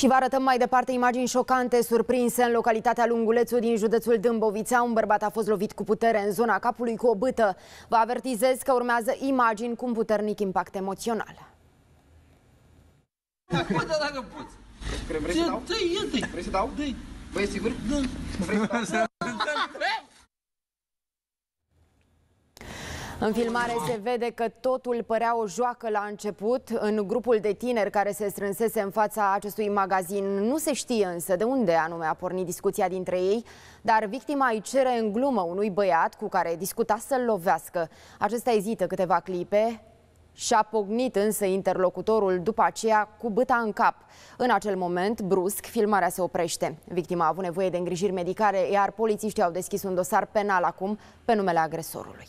Și vă arătăm mai departe imagini șocante surprinse în localitatea Lungulețu din județul Dâmbovița. Un bărbat a fost lovit cu putere în zona capului cu o bâtă. Vă avertizez că urmează imagini cu un puternic impact emoțional. Vrei să dau? Vrei să dau? Vrei să dau? Vrei să dau? Vrei să dau? Vrei să dau? În filmare se vede că totul părea o joacă la început. În grupul de tineri care se strânsese în fața acestui magazin nu se știe însă de unde anume a pornit discuția dintre ei, dar victima îi cere în glumă unui băiat cu care discuta să-l lovească. Acesta ezită câteva clipe, și-a pognit însă interlocutorul după aceea cu băta în cap. În acel moment, brusc, filmarea se oprește. Victima a avut nevoie de îngrijiri medicale, iar polițiștii au deschis un dosar penal acum pe numele agresorului.